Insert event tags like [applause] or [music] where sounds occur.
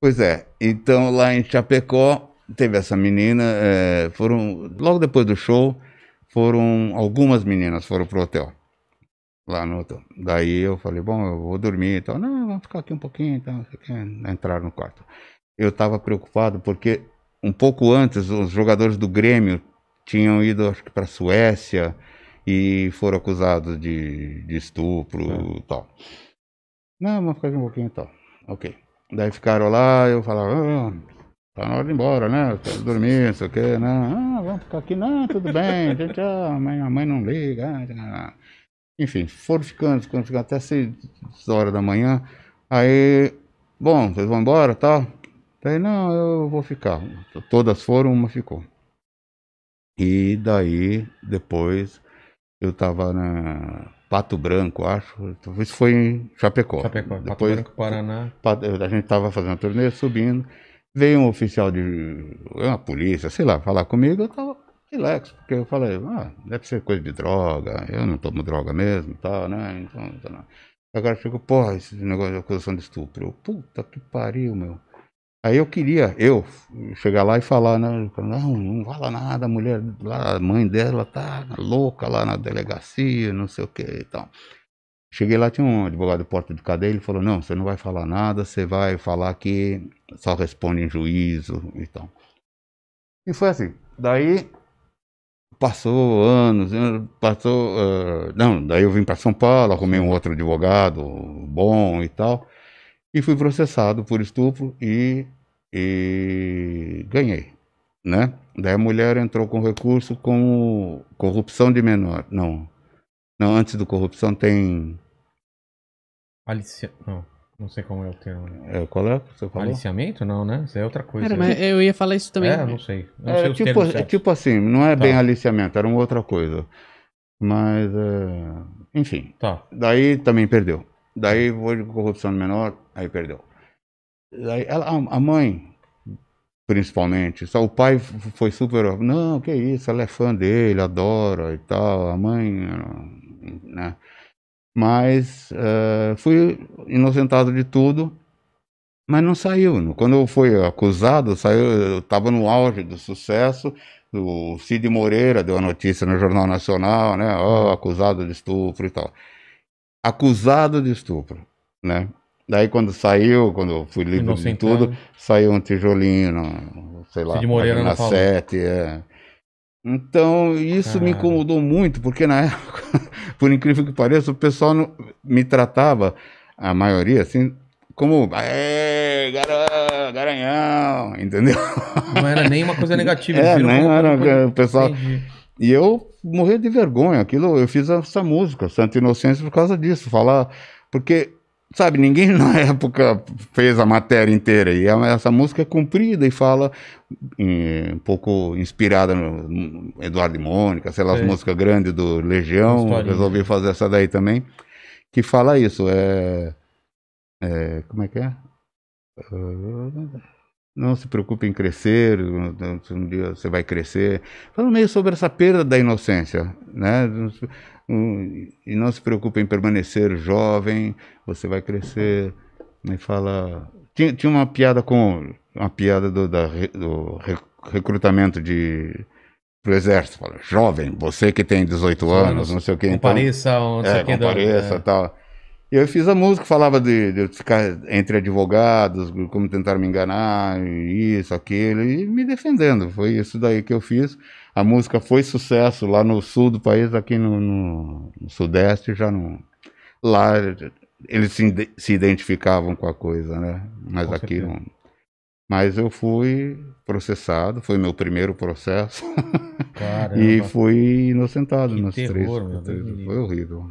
Pois é. Então, lá em Chapecó, teve essa menina. É, foram Logo depois do show, foram algumas meninas foram pro hotel. Lá no hotel. Daí eu falei, bom, eu vou dormir e então, tal. Não, vamos ficar aqui um pouquinho então. entrar no quarto. Eu estava preocupado porque um pouco antes os jogadores do Grêmio tinham ido, acho que, para Suécia e foram acusados de, de estupro e é. tal. Não, vamos ficar aqui um pouquinho e então. tal. Ok. Daí ficaram lá, eu falava, ah, tá na hora de ir embora, né? Eu quero dormir, não sei o quê, né? Ah, vamos ficar aqui, não, tudo bem, a mãe ah, a mãe não liga. Ah, Enfim, foram ficando, ficando, ficando até 6 horas da manhã. Aí, bom, vocês vão embora tal? Tá? Daí, não, eu vou ficar. Todas foram, uma ficou. E daí, depois, eu tava na Pato Branco, acho. Isso foi em Chapecó. Chapecó, Depois, Pato Branco, Paraná. A gente estava fazendo a turnê, subindo. Veio um oficial de. uma polícia, sei lá, falar comigo, eu estava relax, porque eu falei, ah, deve ser coisa de droga, eu não tomo droga mesmo e tá, tal, né? Então, então Agora eu fico, porra, esse negócio de acusação de estupro. Eu, Puta que pariu, meu. Aí eu queria, eu, chegar lá e falar, né? Não, não fala nada, a mulher, a mãe dela tá louca lá na delegacia, não sei o que e tal. Cheguei lá, tinha um advogado de porta de cadeia, ele falou, não, você não vai falar nada, você vai falar que só responde em juízo e tal. E foi assim. Daí passou anos, né, passou. Uh, não, daí eu vim para São Paulo, arrumei um outro advogado bom e tal e fui processado por estupro e, e ganhei, né? Daí a mulher entrou com recurso com corrupção de menor, não, não antes do corrupção tem Alicia... não, não sei como é o termo. É, qual é que você falou? Aliciamento? Não, né? Isso é outra coisa. Era, mas eu ia falar isso também. É, não sei. Não é, sei tipo, é tipo assim, não é tá. bem aliciamento, era uma outra coisa. Mas, é... enfim. Tá. Daí também perdeu. Daí foi corrupção menor, aí perdeu. Daí ela, a mãe, principalmente, só o pai foi super. Não, que isso, ela é fã dele, adora e tal. A mãe, né? Mas uh, fui inocentado de tudo, mas não saiu. Quando eu fui acusado, saiu, eu estava no auge do sucesso. O Cid Moreira deu a notícia no Jornal Nacional, né? Oh, acusado de estupro e tal acusado de estupro, né? Daí quando saiu, quando eu fui livre de tudo, saiu um tijolinho, no, sei lá, na sete, é. Então, isso me incomodou muito, porque na [laughs] época, por incrível que pareça, o pessoal não, me tratava, a maioria, assim, como garanhão, entendeu? Não era nem uma coisa negativa. É, não era, o pessoal... Entendi. E eu morrer de vergonha. Aquilo, eu fiz essa música, Santa Inocência, por causa disso. Falar. Porque, sabe, ninguém [laughs] na época fez a matéria inteira. E é essa música é comprida e fala um pouco inspirada no Eduardo e Mônica, sei lá, é. as músicas grandes do Legião. Resolvi fazer essa daí também. Que fala isso. É. é como é que é? Uh não se preocupe em crescer, um dia você vai crescer. Fala meio sobre essa perda da inocência, né? E não se preocupe em permanecer jovem, você vai crescer. Me fala. Tinha, tinha uma piada com. Uma piada do, da, do recrutamento de pro exército. Fala, jovem, você que tem 18 anos, não sei o que. Então, compareça, então, não sei é, que. Compareça, é. tal. E eu fiz a música, falava de, de, ficar entre advogados, como tentar me enganar, isso, aquilo, e me defendendo. Foi isso daí que eu fiz. A música foi sucesso lá no sul do país, aqui no, no, no sudeste já não. Lá eles se, se, identificavam com a coisa, né? Mas com aqui certeza. não. Mas eu fui processado, foi meu primeiro processo. [laughs] e fui inocentado que terror, três. Meu Deus foi horrível.